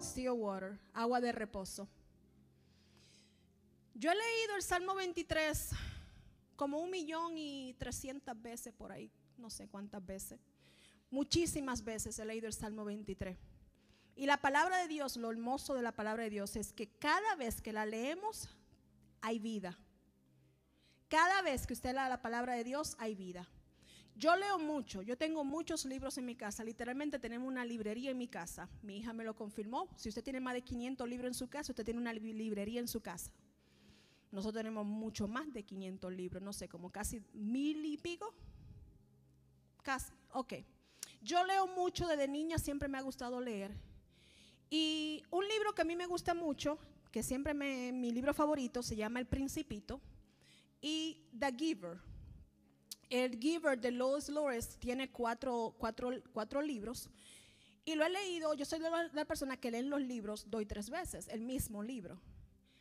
Still water, agua de reposo. Yo he leído el Salmo 23 como un millón y trescientas veces por ahí, no sé cuántas veces. Muchísimas veces he leído el Salmo 23. Y la palabra de Dios, lo hermoso de la palabra de Dios es que cada vez que la leemos hay vida. Cada vez que usted lea la palabra de Dios hay vida. Yo leo mucho, yo tengo muchos libros en mi casa, literalmente tenemos una librería en mi casa. Mi hija me lo confirmó, si usted tiene más de 500 libros en su casa, usted tiene una librería en su casa. Nosotros tenemos mucho más de 500 libros, no sé, como casi mil y pico. Casi, ok. Yo leo mucho, desde niña siempre me ha gustado leer. Y un libro que a mí me gusta mucho, que siempre me, mi libro favorito, se llama El Principito, y The Giver el Giver de Lois Lawrence tiene cuatro, libros. Y lo he leído, yo soy la persona que lee los libros, doy tres veces el mismo libro.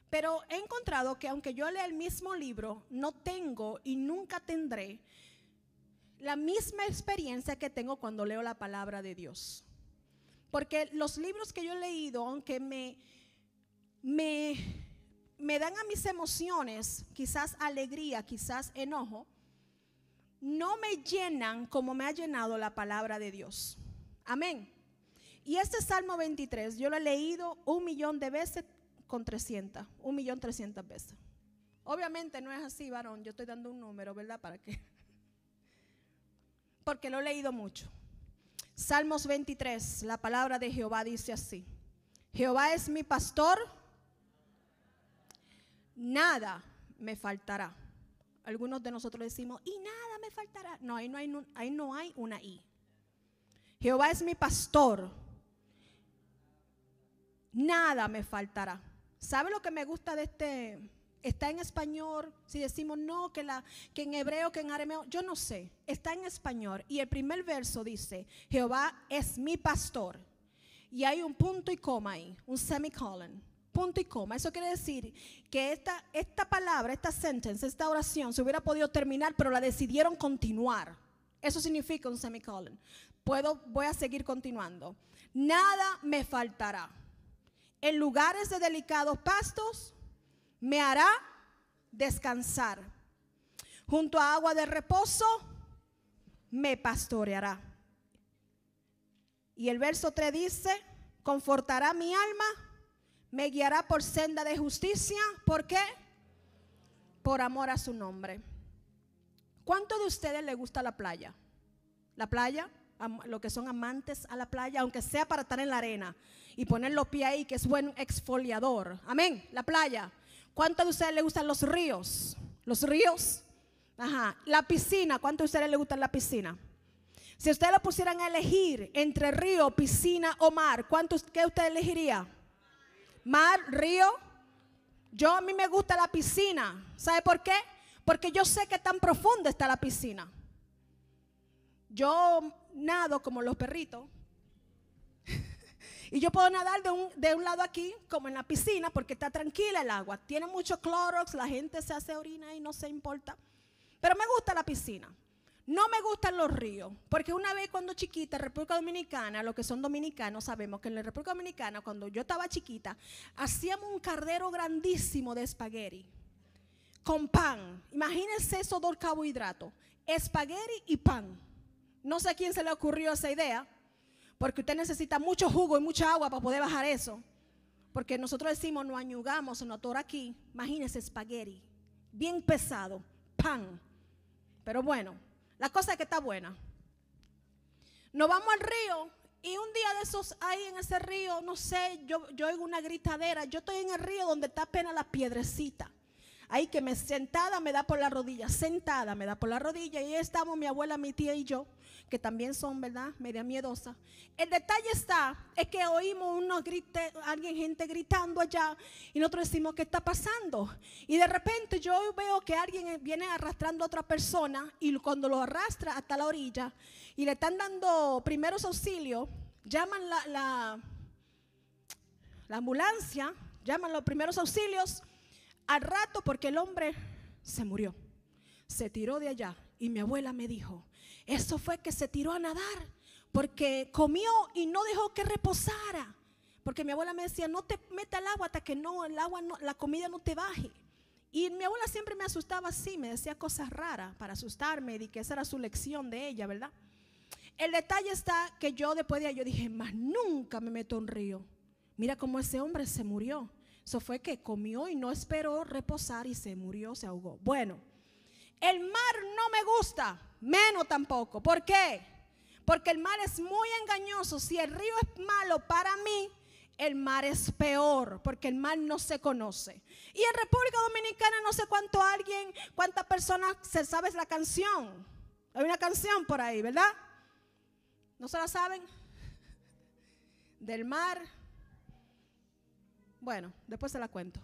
Pero he encontrado que aunque yo lea el mismo libro, no tengo y nunca tendré la misma experiencia que tengo cuando leo la palabra de Dios. Porque los libros que yo he leído, aunque me, me, me dan a mis emociones, quizás alegría, quizás enojo, no me llenan como me ha llenado la palabra de Dios. Amén. Y este Salmo 23, yo lo he leído un millón de veces con 300, un millón 300 veces. Obviamente no es así, varón, yo estoy dando un número, ¿verdad? ¿Para qué? Porque lo he leído mucho. Salmos 23, la palabra de Jehová dice así. Jehová es mi pastor, nada me faltará. Algunos de nosotros decimos, y nada me faltará. No, ahí no hay, ahí no hay una I. Jehová es mi pastor. Nada me faltará. ¿Sabe lo que me gusta de este? Está en español. Si decimos no, que, la, que en hebreo, que en arameo, yo no sé. Está en español. Y el primer verso dice, Jehová es mi pastor. Y hay un punto y coma ahí, un semicolon punto y coma. Eso quiere decir que esta, esta palabra, esta sentence, esta oración se hubiera podido terminar, pero la decidieron continuar. Eso significa un semicolon. Puedo, voy a seguir continuando. Nada me faltará. En lugares de delicados pastos me hará descansar. Junto a agua de reposo me pastoreará. Y el verso 3 dice, confortará mi alma me guiará por senda de justicia. ¿Por qué? Por amor a su nombre. ¿Cuánto de ustedes le gusta la playa? La playa, lo que son amantes a la playa, aunque sea para estar en la arena y poner los pies ahí, que es buen exfoliador. Amén, la playa. ¿Cuánto de ustedes le gustan los ríos? Los ríos. Ajá. La piscina, ¿cuánto de ustedes le gusta la piscina? Si ustedes lo pusieran a elegir entre río, piscina o mar, ¿cuánto, ¿qué usted elegiría? mar, río. Yo a mí me gusta la piscina. ¿Sabe por qué? Porque yo sé que tan profunda está la piscina. Yo nado como los perritos. y yo puedo nadar de un, de un, lado aquí, como en la piscina, porque está tranquila el agua. Tiene mucho clorox, la gente se hace orina y no se importa. Pero me gusta la piscina. No me gustan los ríos, porque una vez cuando chiquita, República Dominicana, los que son dominicanos sabemos que en la República Dominicana, cuando yo estaba chiquita, hacíamos un cardero grandísimo de espagueti con pan. Imagínense esos dos carbohidratos, espagueti y pan. No sé a quién se le ocurrió esa idea, porque usted necesita mucho jugo y mucha agua para poder bajar eso. Porque nosotros decimos, no añugamos, no atora aquí. Imagínense espagueti, bien pesado, pan. Pero bueno, la cosa es que está buena. Nos vamos al río y un día de esos ahí en ese río, no sé, yo, yo oigo una gritadera. Yo estoy en el río donde está apenas la piedrecita. Ahí que me sentada me da por la rodilla, sentada me da por la rodilla. Y ahí estamos mi abuela, mi tía y yo que también son, ¿verdad? Media miedosa. El detalle está, es que oímos unos alguien, gente gritando allá, y nosotros decimos, ¿qué está pasando? Y de repente yo veo que alguien eh, viene arrastrando a otra persona, y cuando lo arrastra hasta la orilla, y le están dando primeros auxilios, llaman la, la ambulancia, llaman los primeros auxilios, al rato porque el hombre se murió, se tiró de allá. Y mi abuela me dijo, eso fue que se tiró a nadar porque comió y no dejó que reposara. Porque mi abuela me decía, no te meta al agua hasta que no, el agua no, la comida no te baje. Y mi abuela siempre me asustaba así, me decía cosas raras para asustarme y que esa era su lección de ella, ¿verdad? El detalle está que yo después de ahí yo dije, más nunca me meto en un río. Mira cómo ese hombre se murió. Eso fue que comió y no esperó reposar y se murió, se ahogó. Bueno, el mar no me gusta, menos tampoco. ¿Por qué? Porque el mar es muy engañoso. Si el río es malo para mí, el mar es peor, porque el mar no se conoce. Y en República Dominicana no sé cuánto alguien, cuántas personas se sabe la canción. Hay una canción por ahí, ¿verdad? ¿No se la saben? Del mar. Bueno, después se la cuento.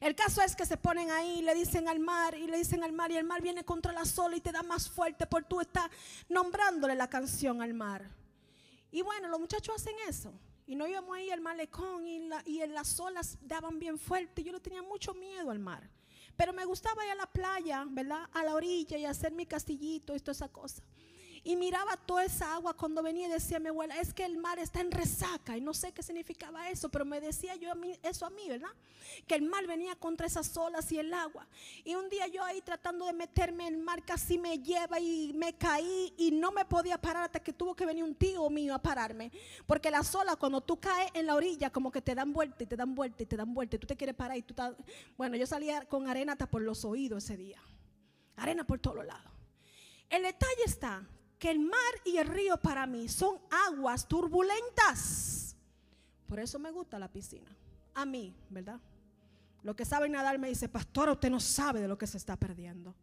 El caso es que se ponen ahí y le dicen al mar y le dicen al mar y el mar viene contra la sola y te da más fuerte por tú estás nombrándole la canción al mar. Y bueno, los muchachos hacen eso. Y no íbamos ahí al malecón y, en las olas daban bien fuerte. Yo le tenía mucho miedo al mar. Pero me gustaba ir a la playa, ¿verdad? A la orilla y hacer mi castillito y toda esa cosa y miraba toda esa agua cuando venía y decía mi abuela, es que el mar está en resaca y no sé qué significaba eso, pero me decía yo a mí, eso a mí, ¿verdad? Que el mar venía contra esas olas y el agua. Y un día yo ahí tratando de meterme en el mar casi me lleva y me caí y no me podía parar hasta que tuvo que venir un tío mío a pararme, porque las olas cuando tú caes en la orilla como que te dan vuelta y te dan vuelta y te dan vuelta y tú te quieres parar y tú estás... Bueno, yo salía con arena hasta por los oídos ese día, arena por todos lados. El detalle está que el mar y el río para mí son aguas turbulentas. Por eso me gusta la piscina. A mí, ¿verdad? Lo que sabe nadar me dice, pastor usted no sabe de lo que se está perdiendo.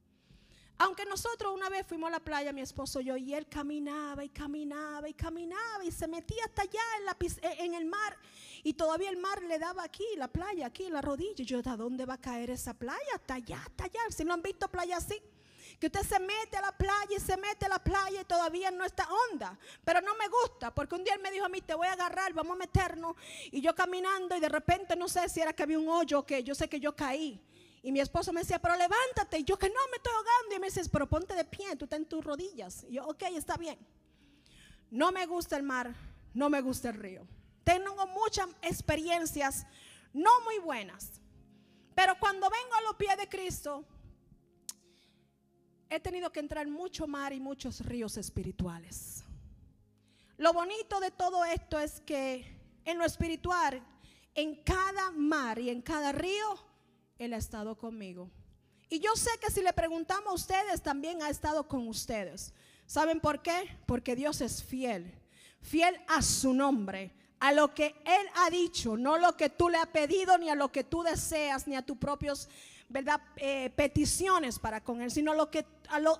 Aunque nosotros una vez fuimos a la playa, mi esposo y yo, y él caminaba y caminaba y caminaba y se metía hasta allá en, la, eh, en el mar. Y todavía el mar le daba aquí, la playa, aquí, la rodilla. Y yo, ¿a dónde va a caer esa playa? Hasta allá, hasta allá. Si no han visto playa así. Que usted se mete a la playa y se mete a la playa y todavía no está onda. Pero no me gusta, porque un día él me dijo a mí, te voy a agarrar, vamos a meternos. Y yo caminando y de repente no sé si era que había un hoyo o qué, yo sé que yo caí. Y mi esposo me decía, pero levántate. Y yo que no, me estoy ahogando. Y me dices, pero ponte de pie, tú estás en tus rodillas. Y yo, ok, está bien. No me gusta el mar, no me gusta el río. Tengo muchas experiencias no muy buenas. Pero cuando vengo a los pies de Cristo, he tenido que entrar mucho mar y muchos ríos espirituales. Lo bonito de todo esto es que en lo espiritual, en cada mar y en cada río, Él ha estado conmigo. Y yo sé que si le preguntamos a ustedes, también ha estado con ustedes. ¿Saben por qué? Porque Dios es fiel, fiel a su nombre, a lo que Él ha dicho, no lo que tú le has pedido, ni a lo que tú deseas, ni a tus propios ¿verdad? Eh, peticiones para con él, sino lo que,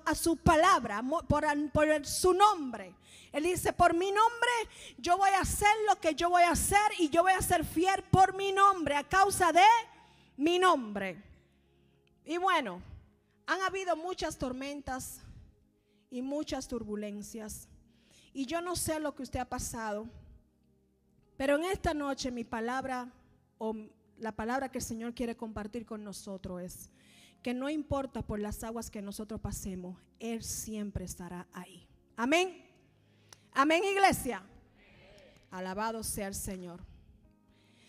a, su palabra, por, su nombre. Él dice, por mi nombre yo voy a hacer lo que yo voy a hacer y yo voy a ser fiel por mi nombre, a causa de mi nombre. Y bueno, han habido muchas tormentas y muchas turbulencias. Y yo no sé lo que usted ha pasado, pero en esta noche mi palabra o la palabra que el Señor quiere compartir con nosotros es que no importa por las aguas que nosotros pasemos, Él siempre estará ahí. Amén. Amén, iglesia. Alabado sea el Señor.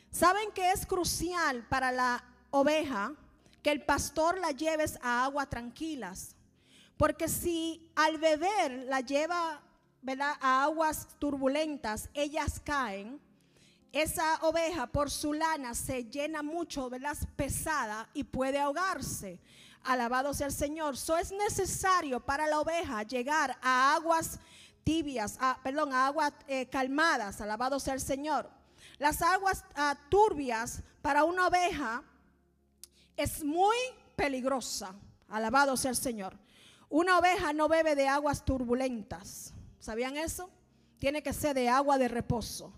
Saben que es crucial para la oveja que el pastor la lleves a aguas tranquilas. Porque si al beber la lleva a aguas turbulentas, ellas caen esa oveja por su lana se llena mucho, ¿verdad? Pesada y puede ahogarse. Alabado sea el Señor. So es necesario para la oveja llegar a aguas tibias, perdón, a aguas eh, calmadas. Alabado sea el Señor. Las aguas ah, turbias para una oveja es muy peligrosa. Alabado sea el Señor. Una oveja no bebe de aguas turbulentas. ¿Sabían eso? Tiene que ser de agua de reposo.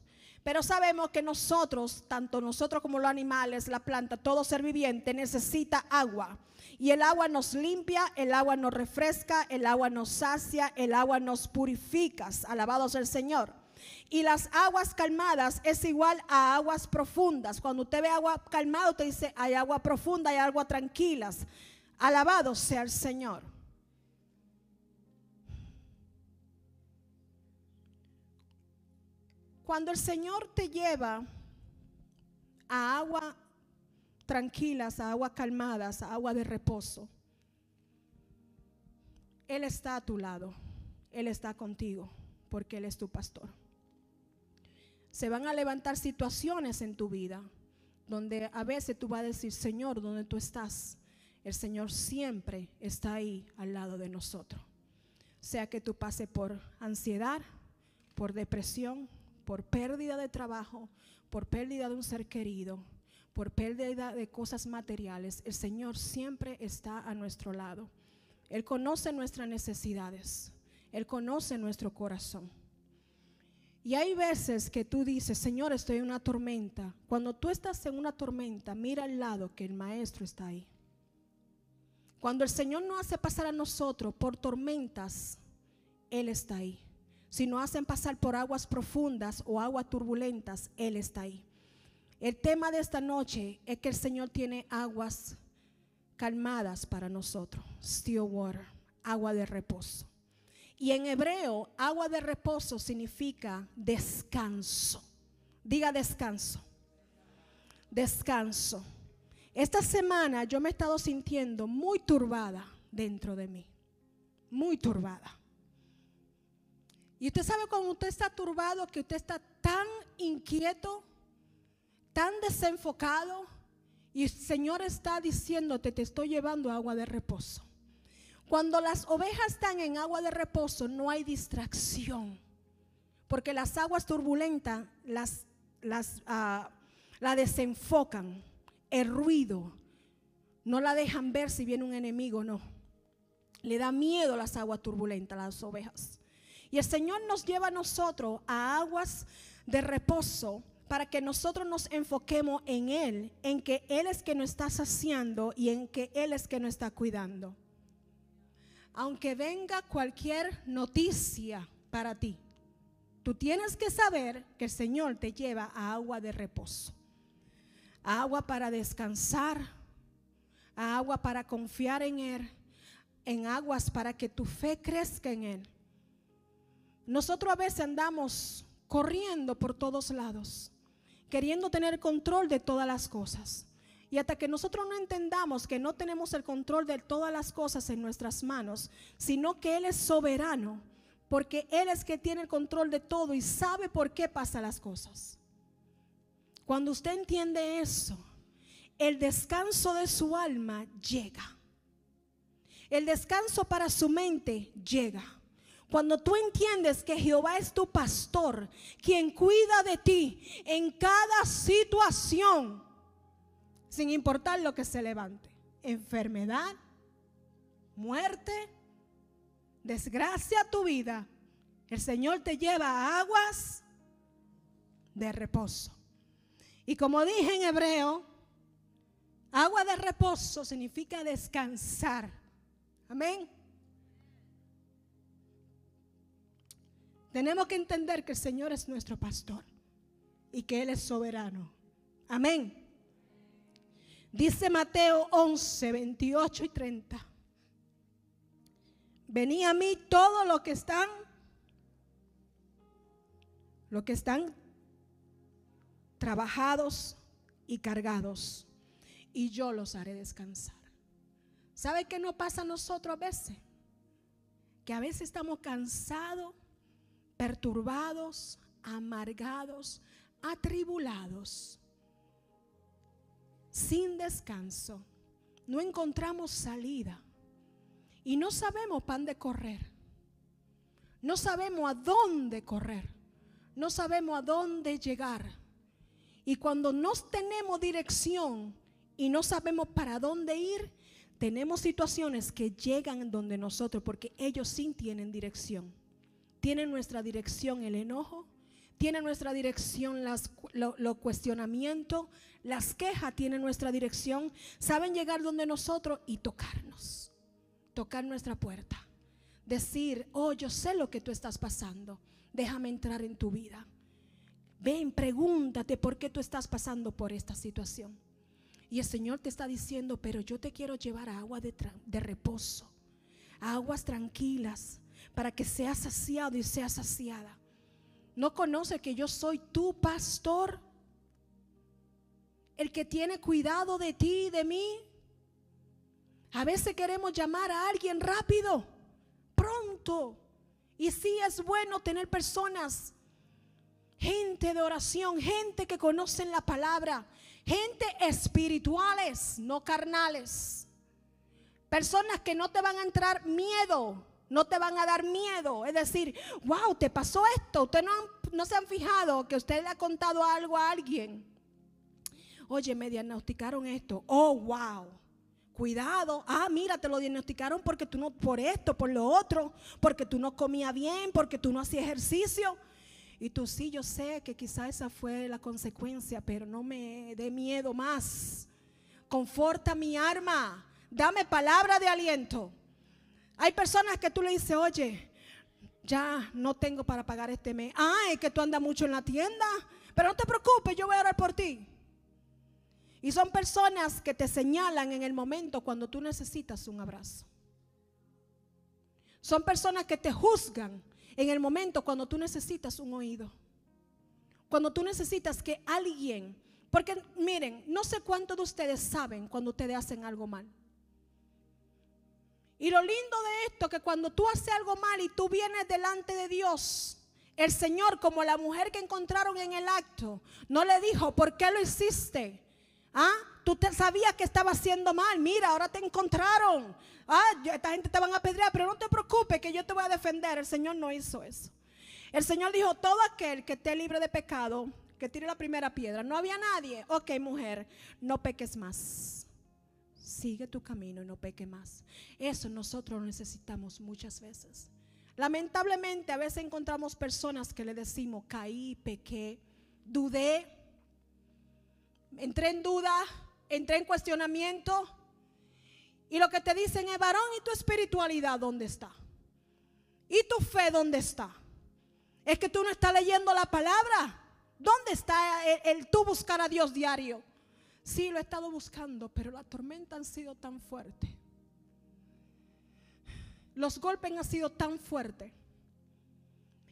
Pero sabemos que nosotros, tanto nosotros como los animales, la planta, todo ser viviente necesita agua. Y el agua nos limpia, el agua nos refresca, el agua nos sacia, el agua nos purifica. Alabado sea el Señor. Y las aguas calmadas es igual a aguas profundas. Cuando usted ve agua calmada, usted dice, hay agua profunda, hay agua tranquilas. Alabado sea el Señor. Cuando el Señor te lleva a agua tranquilas, a agua calmadas, a agua de reposo, Él está a tu lado, Él está contigo, porque Él es tu pastor. Se van a levantar situaciones en tu vida donde a veces tú vas a decir, Señor, ¿dónde tú estás? El Señor siempre está ahí al lado de nosotros. Sea que tú pases por ansiedad, por depresión, por pérdida de trabajo, por pérdida de un ser querido, por pérdida de cosas materiales, el Señor siempre está a nuestro lado. Él conoce nuestras necesidades, Él conoce nuestro corazón. Y hay veces que tú dices, Señor, estoy en una tormenta. Cuando tú estás en una tormenta, mira al lado que el Maestro está ahí. Cuando el Señor nos hace pasar a nosotros por tormentas, Él está ahí. Si no hacen pasar por aguas profundas o aguas turbulentas, Él está ahí. El tema de esta noche es que el Señor tiene aguas calmadas para nosotros. Still water, agua de reposo. Y en hebreo, agua de reposo significa descanso. Diga descanso. Descanso. Esta semana yo me he estado sintiendo muy turbada dentro de mí. Muy turbada. Y usted sabe cuando usted está turbado, que usted está tan inquieto, tan desenfocado, y el Señor está diciéndote, te estoy llevando agua de reposo. Cuando las ovejas están en agua de reposo, no hay distracción, porque las aguas turbulentas las, las ah, la desenfocan, el ruido, no la dejan ver si viene un enemigo o no. Le da miedo las aguas turbulentas a las ovejas. Y el Señor nos lleva a nosotros a aguas de reposo para que nosotros nos enfoquemos en Él, en que Él es que nos está saciando y en que Él es que nos está cuidando. Aunque venga cualquier noticia para ti, tú tienes que saber que el Señor te lleva a agua de reposo, a agua para descansar, a agua para confiar en Él, en aguas para que tu fe crezca en Él. Nosotros a veces andamos corriendo por todos lados, queriendo tener control de todas las cosas. Y hasta que nosotros no entendamos que no tenemos el control de todas las cosas en nuestras manos, sino que Él es soberano, porque Él es que tiene el control de todo y sabe por qué pasan las cosas. Cuando usted entiende eso, el descanso de su alma llega. El descanso para su mente llega. Cuando tú entiendes que Jehová es tu pastor, quien cuida de ti en cada situación, sin importar lo que se levante, enfermedad, muerte, desgracia a tu vida, el Señor te lleva a aguas de reposo. Y como dije en hebreo, agua de reposo significa descansar. Amén. Tenemos que entender que el Señor es nuestro pastor y que Él es soberano. Amén. Dice Mateo 11, 28 y 30. Vení a mí todos los que están, los que están trabajados y cargados, y yo los haré descansar. ¿Sabe qué nos pasa a nosotros a veces? Que a veces estamos cansados perturbados, amargados, atribulados, sin descanso. No encontramos salida y no sabemos pan de correr. No sabemos a dónde correr. No sabemos a dónde llegar. Y cuando no tenemos dirección y no sabemos para dónde ir, tenemos situaciones que llegan donde nosotros porque ellos sí tienen dirección tiene nuestra dirección el enojo, tiene nuestra dirección los cuestionamientos, las quejas tienen nuestra dirección, saben llegar donde nosotros y tocarnos, tocar nuestra puerta, decir, oh, yo sé lo que tú estás pasando, déjame entrar en tu vida. Ven, pregúntate por qué tú estás pasando por esta situación. Y el Señor te está diciendo, pero yo te quiero llevar a agua de, de reposo, a aguas tranquilas, para que sea saciado y sea saciada. ¿No conoce que yo soy tu pastor? El que tiene cuidado de ti y de mí. A veces queremos llamar a alguien rápido, pronto. Y sí es bueno tener personas, gente de oración, gente que conocen la palabra, gente espirituales, no carnales. Personas que no te van a entrar miedo, no te van a dar miedo. Es decir, wow, te pasó esto. Ustedes no, no se han fijado que usted le ha contado algo a alguien. Oye, me diagnosticaron esto. Oh, wow. Cuidado. Ah, mira, te lo diagnosticaron porque tú no, por esto, por lo otro, porque tú no comías bien, porque tú no hacías ejercicio. Y tú sí, yo sé que quizá esa fue la consecuencia, pero no me dé miedo más. Conforta mi arma, Dame palabra de aliento. Hay personas que tú le dices, oye, ya no tengo para pagar este mes. Ah, es que tú andas mucho en la tienda. Pero no te preocupes, yo voy a orar por ti. Y son personas que te señalan en el momento cuando tú necesitas un abrazo. Son personas que te juzgan en el momento cuando tú necesitas un oído. Cuando tú necesitas que alguien, porque miren, no sé cuántos de ustedes saben cuando ustedes hacen algo mal. Y lo lindo de esto, que cuando tú haces algo mal y tú vienes delante de Dios, el Señor, como la mujer que encontraron en el acto, no le dijo, ¿por qué lo hiciste? ¿Ah? Tú te sabías que estaba haciendo mal. Mira, ahora te encontraron. Ah, esta gente te van a apedrear, pero no te preocupes que yo te voy a defender. El Señor no hizo eso. El Señor dijo, todo aquel que esté libre de pecado, que tire la primera piedra. No había nadie. Ok, mujer, no peques más sigue tu camino y no peque más. Eso nosotros lo necesitamos muchas veces. Lamentablemente a veces encontramos personas que le decimos, caí, pequé, dudé, entré en duda, entré en cuestionamiento. Y lo que te dicen es, varón, ¿y tu espiritualidad dónde está? ¿Y tu fe dónde está? Es que tú no estás leyendo la palabra. ¿Dónde está el, el tú buscar a Dios diario? Sí, lo he estado buscando, pero la tormenta han sido tan fuerte. Los golpes han sido tan fuertes.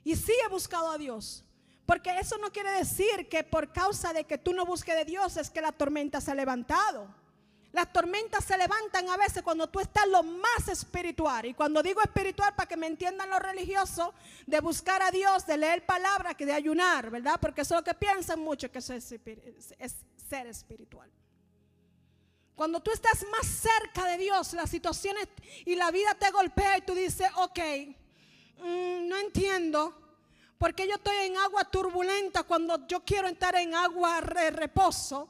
Y sí he buscado a Dios. Porque eso no quiere decir que por causa de que tú no busques de Dios es que la tormenta se ha levantado. Las tormentas se levantan a veces cuando tú estás lo más espiritual. Y cuando digo espiritual, para que me entiendan los religiosos, de buscar a Dios, de leer palabras, que de ayunar, ¿verdad? Porque eso es lo que piensan muchos, que eso es, es, ser espiritual. Cuando tú estás más cerca de Dios, las situaciones y la vida te golpea y tú dices, ok, mm, no entiendo. Porque yo estoy en agua turbulenta cuando yo quiero entrar en agua de reposo.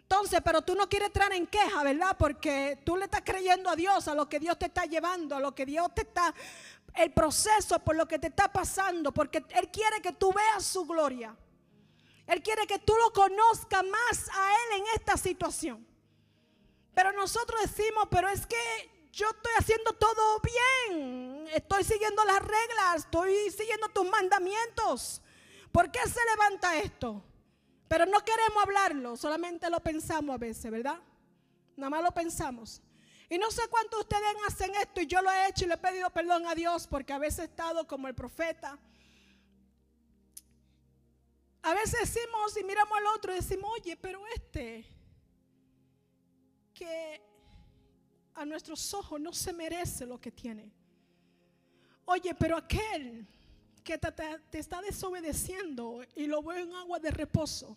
Entonces, pero tú no quieres entrar en queja, ¿verdad? Porque tú le estás creyendo a Dios, a lo que Dios te está llevando, a lo que Dios te está, el proceso por lo que te está pasando, porque Él quiere que tú veas su gloria. Él quiere que tú lo conozcas más a Él en esta situación. Pero nosotros decimos, pero es que yo estoy haciendo todo bien, estoy siguiendo las reglas, estoy siguiendo tus mandamientos. ¿Por qué se levanta esto? Pero no queremos hablarlo, solamente lo pensamos a veces, ¿verdad? Nada más lo pensamos. Y no sé cuántos de ustedes hacen esto y yo lo he hecho y le he pedido perdón a Dios porque a veces he estado como el profeta a veces decimos y miramos al otro y decimos, oye, pero este, que a nuestros ojos no se merece lo que tiene. Oye, pero aquel que te, está desobedeciendo y lo veo en agua de reposo.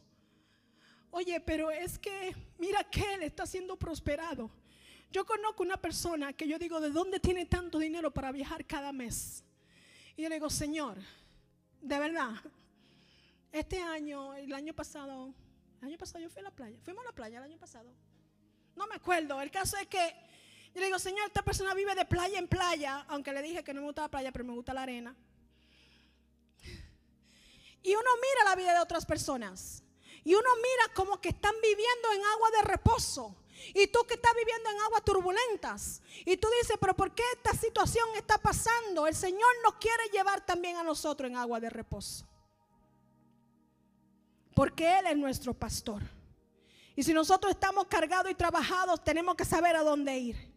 Oye, pero es que mira aquel está siendo prosperado. Yo conozco una persona que yo digo, ¿de dónde tiene tanto dinero para viajar cada mes? Y yo le digo, Señor, de verdad, este año, el año pasado, el año pasado yo fui a la playa. Fuimos a la playa el año pasado. No me acuerdo. El caso es que yo le digo, Señor, esta persona vive de playa en playa, aunque le dije que no me gusta la playa, pero me gusta la arena. Y uno mira la vida de otras personas. Y uno mira como que están viviendo en agua de reposo. Y tú que estás viviendo en aguas turbulentas. Y tú dices, pero ¿por qué esta situación está pasando? El Señor nos quiere llevar también a nosotros en agua de reposo. Porque Él es nuestro pastor. Y si nosotros estamos cargados y trabajados, tenemos que saber a dónde ir.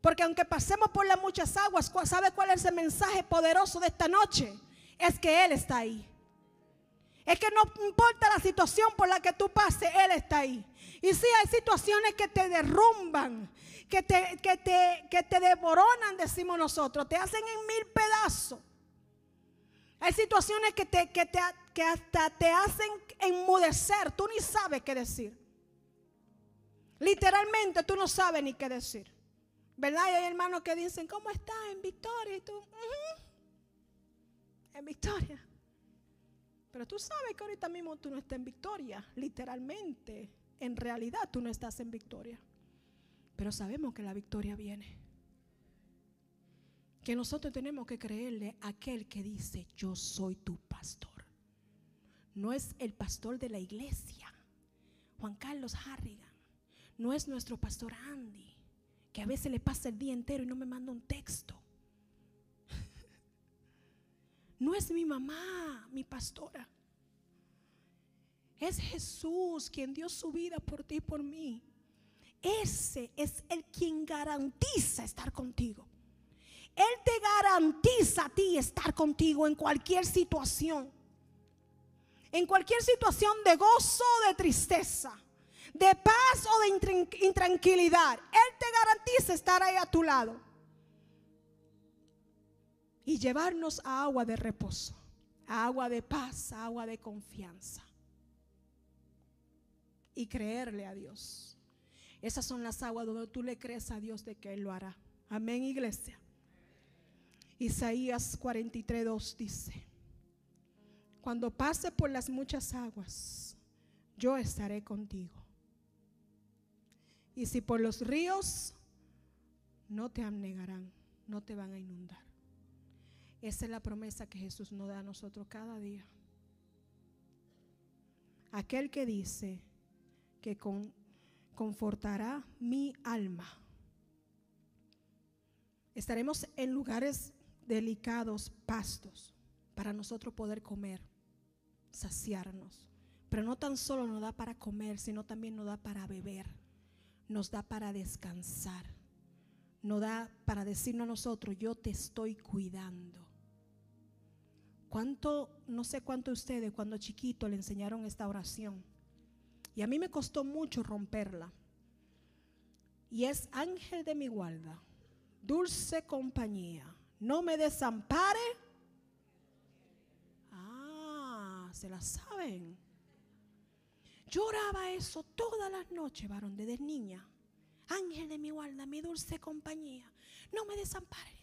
Porque aunque pasemos por las muchas aguas, ¿sabe cuál es el mensaje poderoso de esta noche? Es que Él está ahí. Es que no importa la situación por la que tú pases, Él está ahí. Y si hay situaciones que te derrumban, que te, que te, que te devoronan, decimos nosotros, te hacen en mil pedazos. Hay situaciones que te, que te, que hasta te hacen enmudecer, tú ni sabes qué decir. Literalmente tú no sabes ni qué decir. ¿Verdad? Y hay hermanos que dicen, ¿cómo estás en victoria? Y tú, en victoria. Pero tú sabes que ahorita mismo tú no estás en victoria. Literalmente, en realidad tú no estás en victoria. Pero sabemos que la victoria viene. Que nosotros tenemos que creerle a aquel que dice, yo soy tu pastor no es el pastor de la iglesia, Juan Carlos Harrigan, no es nuestro pastor Andy, que a veces le pasa el día entero y no me manda un texto. No es mi mamá, mi pastora. Es Jesús quien dio su vida por ti y por mí. Ese es el quien garantiza estar contigo. Él te garantiza a ti estar contigo en cualquier situación en cualquier situación de gozo o de tristeza, de paz o de intranquilidad, Él te garantiza estar ahí a tu lado y llevarnos a agua de reposo, a agua de paz, a agua de confianza y creerle a Dios. Esas son las aguas donde tú le crees a Dios de que Él lo hará. Amén, iglesia. Isaías 43.2 dice. Cuando pase por las muchas aguas, yo estaré contigo. Y si por los ríos, no te abnegarán, no te van a inundar. Esa es la promesa que Jesús nos da a nosotros cada día. Aquel que dice que confortará mi alma. Estaremos en lugares delicados, pastos, para nosotros poder comer saciarnos. Pero no tan solo nos da para comer, sino también nos da para beber, nos da para descansar, nos da para decirnos a nosotros, yo te estoy cuidando. ¿Cuánto, no sé cuánto ustedes cuando chiquito le enseñaron esta oración? Y a mí me costó mucho romperla. Y es ángel de mi guarda, dulce compañía, no me desampare se la saben. Lloraba eso todas las noches, varón, desde niña. Ángel de mi guarda, mi dulce compañía, no me desampares.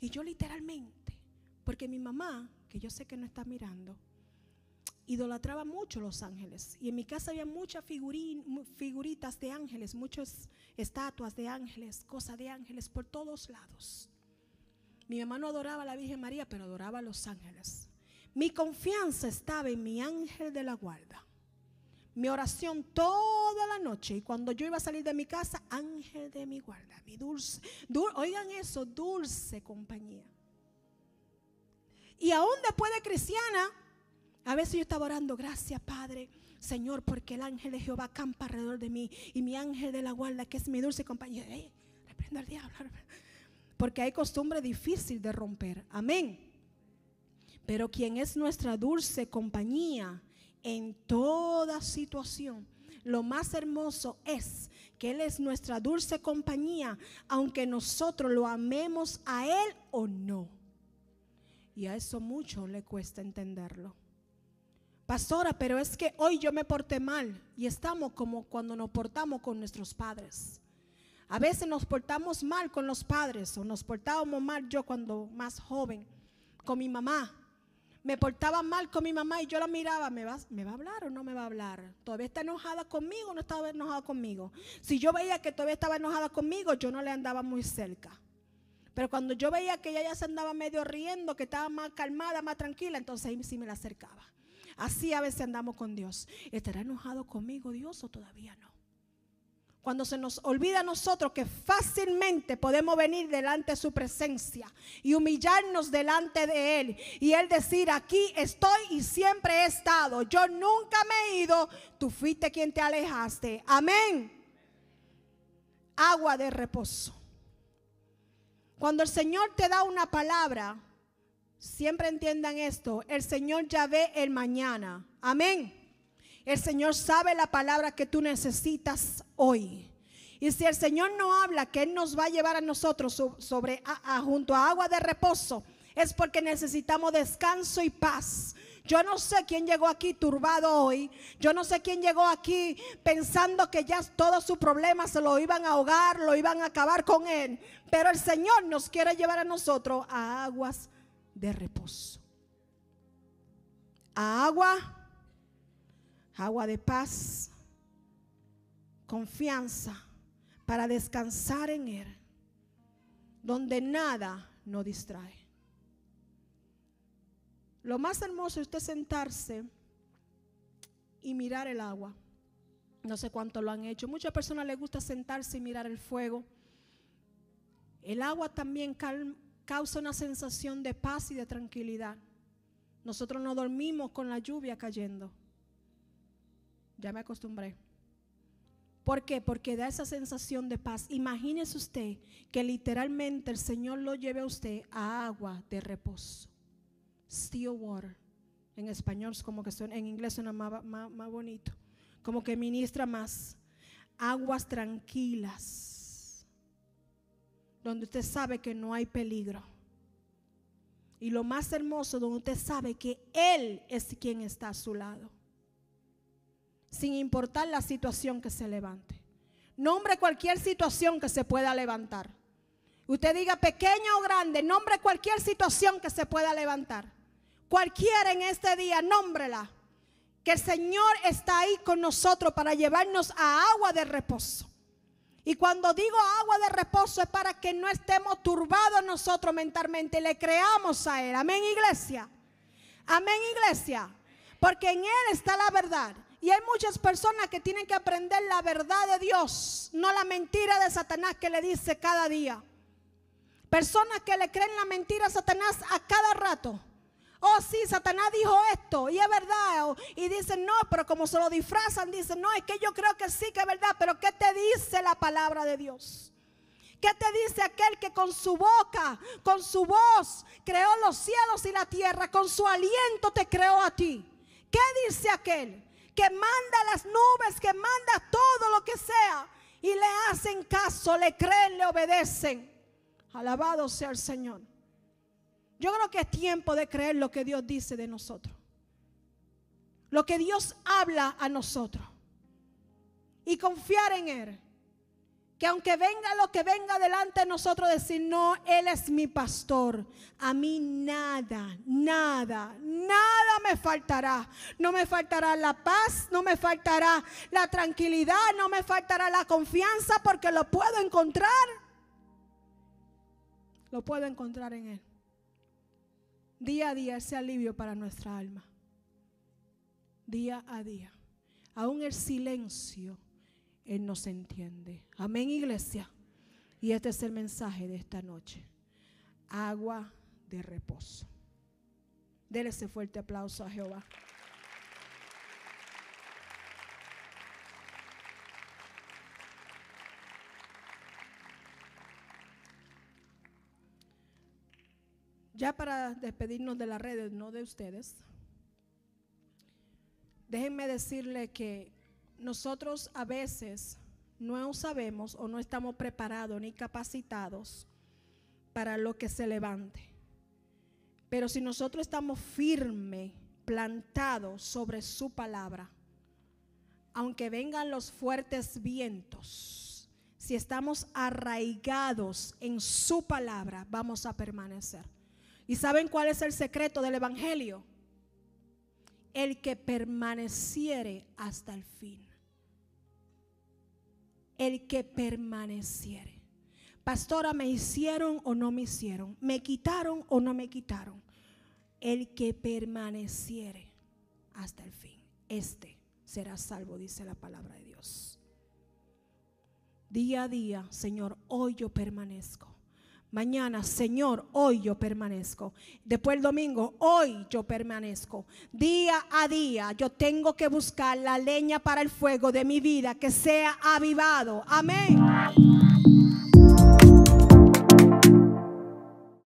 Y yo literalmente, porque mi mamá, que yo sé que no está mirando, idolatraba mucho los ángeles. Y en mi casa había muchas figuritas de ángeles, muchas estatuas de ángeles, cosas de ángeles por todos lados. Mi mamá no adoraba a la Virgen María, pero adoraba a los ángeles. Mi confianza estaba en mi ángel de la guarda. Mi oración toda la noche. Y cuando yo iba a salir de mi casa, ángel de mi guarda. Mi dulce, oigan eso, dulce compañía. Y aún después de cristiana, a veces yo estaba orando, gracias Padre, Señor, porque el ángel de Jehová campa alrededor de mí. Y mi ángel de la guarda, que es mi dulce compañía, reprendo al diablo. Porque hay costumbre difícil de romper. Amén. Pero quien es nuestra dulce compañía en toda situación, lo más hermoso es que Él es nuestra dulce compañía, aunque nosotros lo amemos a Él o no. Y a eso mucho le cuesta entenderlo. Pastora, pero es que hoy yo me porté mal y estamos como cuando nos portamos con nuestros padres. A veces nos portamos mal con los padres o nos portábamos mal yo cuando más joven, con mi mamá, me portaba mal con mi mamá y yo la miraba, ¿me va, ¿me va a hablar o no me va a hablar? ¿Todavía está enojada conmigo o no estaba enojada conmigo? Si yo veía que todavía estaba enojada conmigo, yo no le andaba muy cerca. Pero cuando yo veía que ella ya se andaba medio riendo, que estaba más calmada, más tranquila, entonces ahí sí me la acercaba. Así a veces andamos con Dios. ¿Estará enojado conmigo Dios o todavía no? Cuando se nos olvida a nosotros que fácilmente podemos venir delante de su presencia y humillarnos delante de Él y Él decir, aquí estoy y siempre he estado, yo nunca me he ido, tú fuiste quien te alejaste. Amén. Agua de reposo. Cuando el Señor te da una palabra, siempre entiendan esto, el Señor ya ve el mañana. Amén. El Señor sabe la palabra que tú necesitas hoy. Y si el Señor no habla que Él nos va a llevar a nosotros sobre, junto a agua de reposo, es porque necesitamos descanso y paz. Yo no sé quién llegó aquí turbado hoy. Yo no sé quién llegó aquí pensando que ya todos sus problemas se lo iban a ahogar, lo iban a acabar con él. Pero el Señor nos quiere llevar a nosotros a aguas de reposo. A agua agua de paz, confianza para descansar en Él, donde nada nos distrae. Lo más hermoso es usted sentarse y mirar el agua. No sé cuánto lo han hecho. Muchas personas les gusta sentarse y mirar el fuego. El agua también causa una sensación de paz y de tranquilidad. Nosotros no dormimos con la lluvia cayendo. Ya me acostumbré. ¿Por qué? Porque da esa sensación de paz. Imagínese usted que literalmente el Señor lo lleve a usted a agua de reposo. Still water. En español es como que son, en inglés suena más bonito. Como que ministra más. Aguas tranquilas. Donde usted sabe que no hay peligro. Y lo más hermoso, donde usted sabe que Él es quien está a su lado sin importar la situación que se levante. Nombre cualquier situación que se pueda levantar. Usted diga pequeño o grande, nombre cualquier situación que se pueda levantar. Cualquiera en este día, nómbrela. Que el Señor está ahí con nosotros para llevarnos a agua de reposo. Y cuando digo agua de reposo es para que no estemos turbados nosotros mentalmente, le creamos a Él. Amén, iglesia. Amén, iglesia. Porque en Él está la verdad. Y hay muchas personas que tienen que aprender la verdad de Dios, no la mentira de Satanás que le dice cada día. Personas que le creen la mentira a Satanás a cada rato. Oh, sí, Satanás dijo esto y es verdad. Oh, y dicen, no, pero como se lo disfrazan, dicen, no, es que yo creo que sí que es verdad, pero ¿qué te dice la palabra de Dios? ¿Qué te dice aquel que con su boca, con su voz, creó los cielos y la tierra, con su aliento te creó a ti? ¿Qué dice aquel? que manda las nubes, que manda todo lo que sea, y le hacen caso, le creen, le obedecen. Alabado sea el Señor. Yo creo que es tiempo de creer lo que Dios dice de nosotros. Lo que Dios habla a nosotros. Y confiar en Él que aunque venga lo que venga delante de nosotros, decir, no, Él es mi pastor. A mí nada, nada, nada me faltará. No me faltará la paz, no me faltará la tranquilidad, no me faltará la confianza porque lo puedo encontrar. Lo puedo encontrar en Él. Día a día ese alivio para nuestra alma. Día a día. Aún el silencio él nos entiende. Amén, iglesia. Y este es el mensaje de esta noche. Agua de reposo. Dele ese fuerte aplauso a Jehová. Ya para despedirnos de las redes, no de ustedes, déjenme decirle que nosotros a veces no sabemos o no estamos preparados ni capacitados para lo que se levante. Pero si nosotros estamos firmes, plantados sobre su palabra, aunque vengan los fuertes vientos, si estamos arraigados en su palabra, vamos a permanecer. ¿Y saben cuál es el secreto del Evangelio? El que permaneciere hasta el fin el que permaneciere. Pastora, ¿me hicieron o no me hicieron? ¿Me quitaron o no me quitaron? El que permaneciere hasta el fin. Este será salvo, dice la palabra de Dios. Día a día, Señor, hoy yo permanezco. Mañana, Señor, hoy yo permanezco. Después el domingo, hoy yo permanezco. Día a día yo tengo que buscar la leña para el fuego de mi vida que sea avivado. Amén.